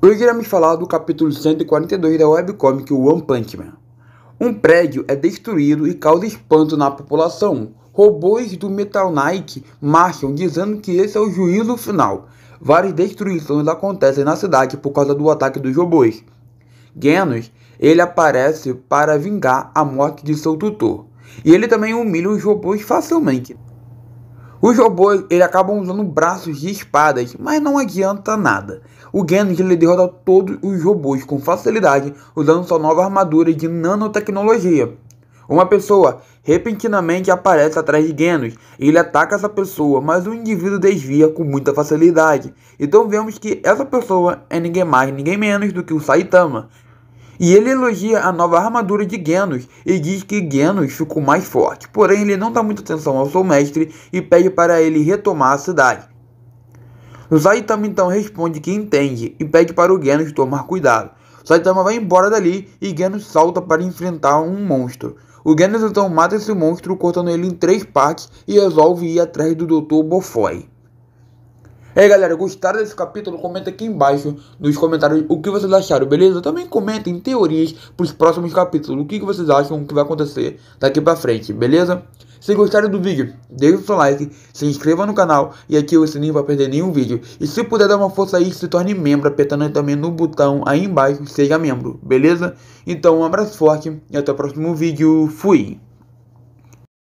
Hoje iremos falar do capítulo 142 da webcomic One Punch Man. Um prédio é destruído e causa espanto na população. Robôs do Metal Knight marcham dizendo que esse é o juízo final. Várias destruições acontecem na cidade por causa do ataque dos robôs. Genos, ele aparece para vingar a morte de seu tutor. E ele também humilha os robôs facilmente. Os robôs ele acabam usando braços de espadas, mas não adianta nada. O Genos ele derrota todos os robôs com facilidade usando sua nova armadura de nanotecnologia. Uma pessoa repentinamente aparece atrás de Genos e ele ataca essa pessoa, mas o indivíduo desvia com muita facilidade. Então vemos que essa pessoa é ninguém mais, ninguém menos do que o Saitama, e ele elogia a nova armadura de Genos e diz que Genos ficou mais forte, porém ele não dá muita atenção ao seu mestre e pede para ele retomar a cidade. Saitama então responde que entende e pede para o Genos tomar cuidado. Saitama vai embora dali e Genos salta para enfrentar um monstro. O Genos então mata esse monstro cortando ele em três partes e resolve ir atrás do Dr. Bofoi. E aí galera, gostaram desse capítulo? Comenta aqui embaixo nos comentários o que vocês acharam, beleza? Também comentem teorias para os próximos capítulos, o que, que vocês acham que vai acontecer daqui para frente, beleza? Se gostaram do vídeo, deixe o seu like, se inscreva no canal e ative o sininho para perder nenhum vídeo. E se puder dar uma força aí, se torne membro, apertando também no botão aí embaixo, seja membro, beleza? Então um abraço forte e até o próximo vídeo. Fui!